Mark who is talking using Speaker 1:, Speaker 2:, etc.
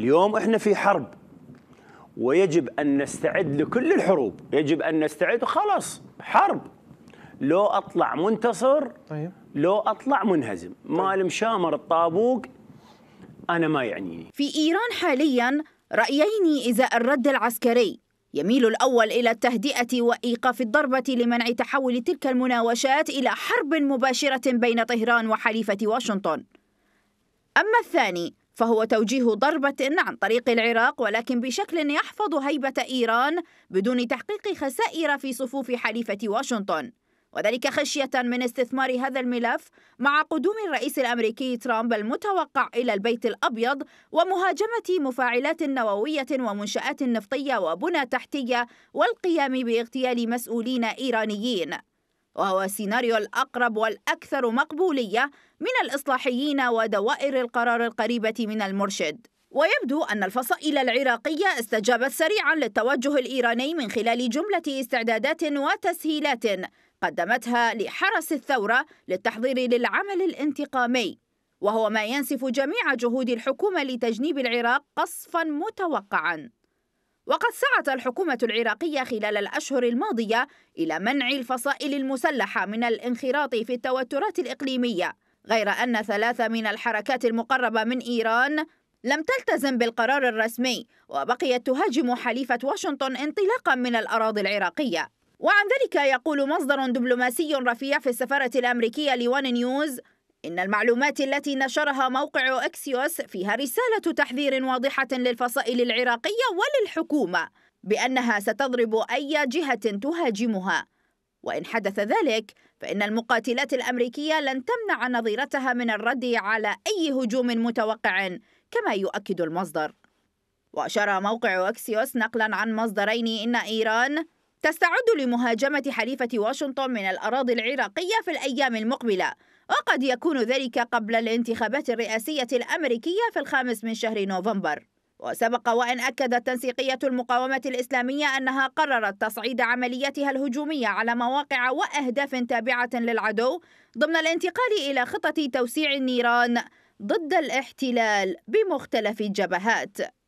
Speaker 1: اليوم احنا في حرب ويجب ان نستعد لكل الحروب، يجب ان نستعد خلاص حرب لو اطلع منتصر طيب لو اطلع منهزم، طيب. مال مشامر الطابوق انا ما يعنيني. في ايران حاليا رايين ازاء الرد العسكري، يميل الاول الى التهدئه وايقاف الضربه لمنع تحول تلك المناوشات الى حرب مباشره بين طهران وحليفه واشنطن. اما الثاني فهو توجيه ضربة عن نعم، طريق العراق ولكن بشكل يحفظ هيبة إيران بدون تحقيق خسائر في صفوف حليفة واشنطن وذلك خشية من استثمار هذا الملف مع قدوم الرئيس الأمريكي ترامب المتوقع إلى البيت الأبيض ومهاجمة مفاعلات نووية ومنشآت نفطية وبنى تحتية والقيام باغتيال مسؤولين إيرانيين وهو السيناريو الأقرب والأكثر مقبولية من الإصلاحيين ودوائر القرار القريبة من المرشد ويبدو أن الفصائل العراقية استجابت سريعا للتوجه الإيراني من خلال جملة استعدادات وتسهيلات قدمتها لحرس الثورة للتحضير للعمل الانتقامي وهو ما ينسف جميع جهود الحكومة لتجنيب العراق قصفا متوقعا وقد سعت الحكومة العراقية خلال الأشهر الماضية إلى منع الفصائل المسلحة من الانخراط في التوترات الإقليمية غير أن ثلاثة من الحركات المقربة من إيران لم تلتزم بالقرار الرسمي وبقيت تهاجم حليفة واشنطن انطلاقا من الأراضي العراقية وعن ذلك يقول مصدر دبلوماسي رفيع في السفارة الأمريكية لوان نيوز إن المعلومات التي نشرها موقع أكسيوس فيها رسالة تحذير واضحة للفصائل العراقية وللحكومة بأنها ستضرب أي جهة تهاجمها وإن حدث ذلك فإن المقاتلات الأمريكية لن تمنع نظيرتها من الرد على أي هجوم متوقع كما يؤكد المصدر وأشار موقع أكسيوس نقلا عن مصدرين إن إيران تستعد لمهاجمة حليفة واشنطن من الأراضي العراقية في الأيام المقبلة وقد يكون ذلك قبل الانتخابات الرئاسية الأمريكية في الخامس من شهر نوفمبر وسبق وأن أكدت تنسيقية المقاومة الإسلامية أنها قررت تصعيد عملياتها الهجومية على مواقع وأهداف تابعة للعدو ضمن الانتقال إلى خطة توسيع النيران ضد الاحتلال بمختلف الجبهات